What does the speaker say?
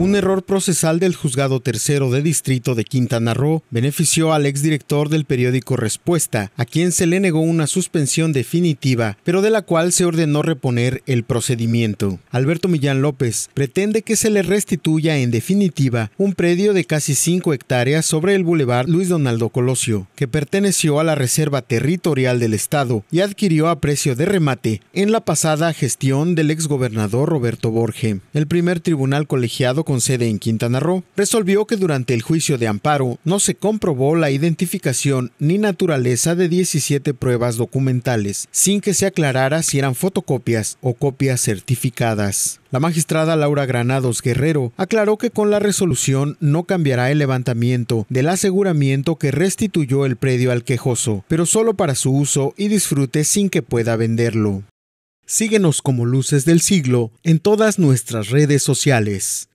Un error procesal del juzgado tercero de distrito de Quintana Roo benefició al exdirector del periódico Respuesta, a quien se le negó una suspensión definitiva, pero de la cual se ordenó reponer el procedimiento. Alberto Millán López pretende que se le restituya en definitiva un predio de casi 5 hectáreas sobre el boulevard Luis Donaldo Colosio, que perteneció a la Reserva Territorial del Estado y adquirió a precio de remate en la pasada gestión del exgobernador Roberto Borge. El primer tribunal colegiado con sede en Quintana Roo, resolvió que durante el juicio de amparo no se comprobó la identificación ni naturaleza de 17 pruebas documentales, sin que se aclarara si eran fotocopias o copias certificadas. La magistrada Laura Granados Guerrero aclaró que con la resolución no cambiará el levantamiento del aseguramiento que restituyó el predio al quejoso, pero solo para su uso y disfrute sin que pueda venderlo. Síguenos como Luces del Siglo en todas nuestras redes sociales.